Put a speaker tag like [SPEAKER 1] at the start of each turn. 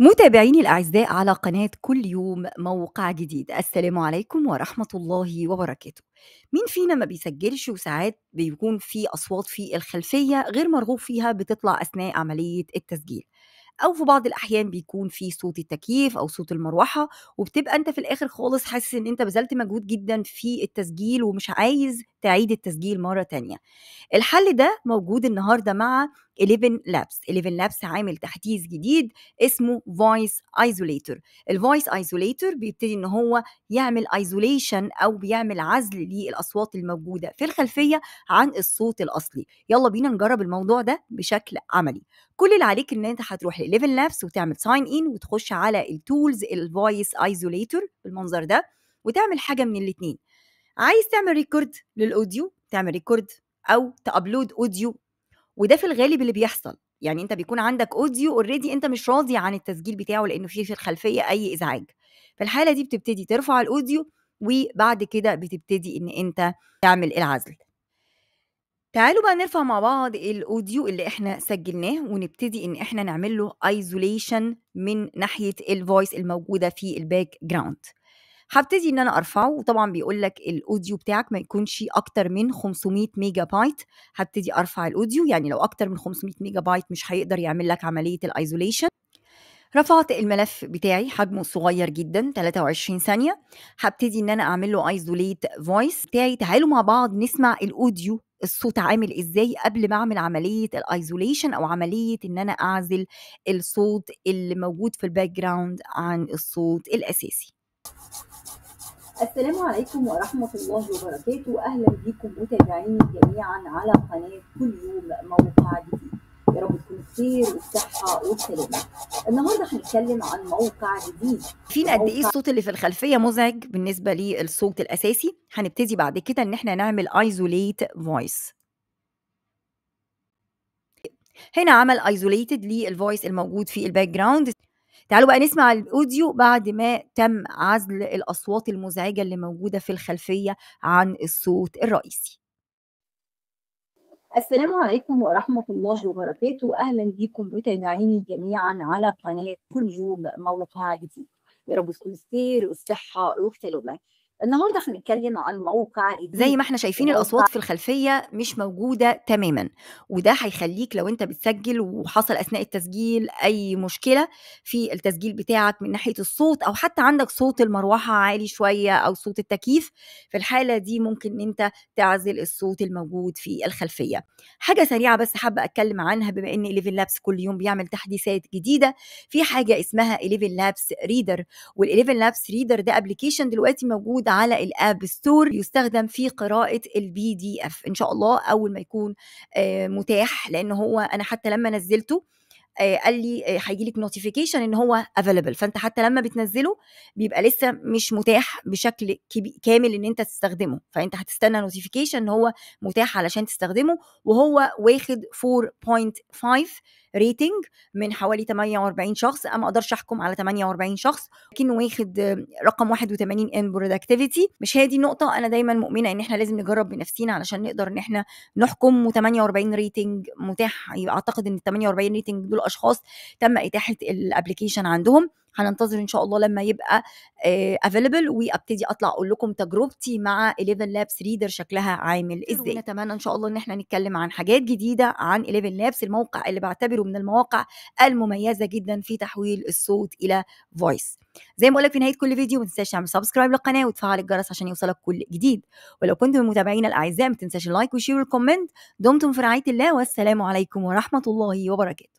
[SPEAKER 1] متابعيني الأعزاء على قناة كل يوم موقع جديد السلام عليكم ورحمة الله وبركاته مين فينا ما بيسجلش وساعات بيكون في أصوات في الخلفية غير مرغوب فيها بتطلع أثناء عملية التسجيل او في بعض الاحيان بيكون في صوت التكييف او صوت المروحه وبتبقى انت في الاخر خالص حاسس ان انت بذلت مجهود جدا في التسجيل ومش عايز تعيد التسجيل مره تانية الحل ده موجود النهارده مع 11 لابس 11 لابس عامل تحديث جديد اسمه فويس ايزوليتور الفويس ايزوليتور بيبتدي ان هو يعمل ايزوليشن او بيعمل عزل للاصوات الموجوده في الخلفيه عن الصوت الاصلي يلا بينا نجرب الموضوع ده بشكل عملي كل اللي عليك ان انت هتروح ل 11 لابس وتعمل ساين ان وتخش على التولز الفويس ايزوليتور بالمنظر ده وتعمل حاجه من الاثنين عايز تعمل ريكورد للاوديو تعمل ريكورد او تابلود اوديو وده في الغالب اللي بيحصل يعني انت بيكون عندك اوديو اوريدي انت مش راضي عن التسجيل بتاعه لانه في في الخلفيه اي ازعاج في الحاله دي بتبتدي ترفع الاوديو وبعد كده بتبتدي ان انت تعمل العزل تعالوا بقى نرفع مع بعض الاوديو اللي احنا سجلناه ونبتدي ان احنا نعمل له ايزوليشن من ناحيه الفويس الموجوده في الباك جراوند هبتدي ان انا ارفعه وطبعا بيقول لك الاوديو بتاعك ما يكونش اكتر من 500 ميجا بايت هبتدي ارفع الاوديو يعني لو اكتر من 500 ميجا بايت مش هيقدر يعمل لك عمليه الايزوليشن رفعت الملف بتاعي حجمه صغير جدا 23 ثانيه هبتدي ان انا اعمل له ايزوليت فويس بتاعي تعالوا مع بعض نسمع الاوديو الصوت عامل ازاي قبل ما اعمل عمليه الايزوليشن او عمليه ان انا اعزل الصوت اللي موجود في الباك جراوند عن الصوت الاساسي
[SPEAKER 2] السلام عليكم ورحمة الله وبركاته أهلا بكم متابعيني جميعا على قناة كل
[SPEAKER 1] يوم موقع جديد يا رب تكونوا بخير
[SPEAKER 2] والصحة والسلامة النهاردة هنتكلم عن موقع جديد
[SPEAKER 1] فين قد إيه الصوت اللي في الخلفية مزعج بالنسبة للصوت الأساسي هنبتدي بعد كده إن إحنا نعمل ايزوليت فويس هنا عمل ايزوليتد للفويس الموجود في الباك جراوند تعالوا بقى نسمع الاوديو بعد ما تم عزل الاصوات المزعجه اللي موجوده في الخلفيه عن الصوت الرئيسي
[SPEAKER 2] السلام عليكم ورحمة الله وبركاته أهلا بكم متابعيني جميعا على قناة كل يوم موقع جديد يا رب تكونوا بخير والصحة والسلامة النهارده احنا بنتكلم عن موقع زي ما احنا
[SPEAKER 1] شايفين الاصوات في الخلفيه مش موجوده تماما وده هيخليك لو انت بتسجل وحصل اثناء التسجيل اي مشكله في التسجيل بتاعك من ناحيه الصوت او حتى عندك صوت المروحه عالي شويه او صوت التكييف في الحاله دي ممكن ان انت تعزل الصوت الموجود في الخلفيه حاجه سريعه بس حابه اتكلم عنها بما ان 11 لابس كل يوم بيعمل تحديثات جديده في حاجه اسمها 11 لابس ريدر وال11 لابس ريدر ده ابلكيشن دلوقتي موجود على الاب ستور يستخدم في قراءه البي دي اف ان شاء الله اول ما يكون آه، متاح لان هو انا حتى لما نزلته آه، قال لي آه، هيجي لك نوتيفيكيشن ان هو افيلبل فانت حتى لما بتنزله بيبقى لسه مش متاح بشكل كامل ان انت تستخدمه فانت هتستنى نوتيفيكيشن ان هو متاح علشان تستخدمه وهو واخد 4.5 ريتنج من حوالي 48 شخص انا ما اقدرش احكم على 48 شخص لكنه واخد رقم 81 ان برودكتيفيتي مش هي دي النقطه انا دايما مؤمنه ان احنا لازم نجرب بنفسينا علشان نقدر ان احنا نحكم و48 ريتنج متاح يبقى اعتقد ان ال 48 ريتنج دول اشخاص تم اتاحه الابلكيشن عندهم هننتظر ان شاء الله لما يبقى افيلبل وابتدي اطلع اقول لكم تجربتي مع 11 لابس ريدر شكلها عامل ازاي نتمنى ان شاء الله ان احنا نتكلم عن حاجات جديده عن 11 لابس الموقع اللي بعتبره من المواقع المميزه جدا في تحويل الصوت الى فويس زي ما بقول لك في نهايه كل فيديو ما تنساش تعمل سبسكرايب للقناه وتفعل الجرس عشان يوصلك كل جديد ولو كنت من متابعينا الاعزاء ما تنساش اللايك وشير والكومنت دمتم في رعايه الله والسلام عليكم ورحمه الله وبركاته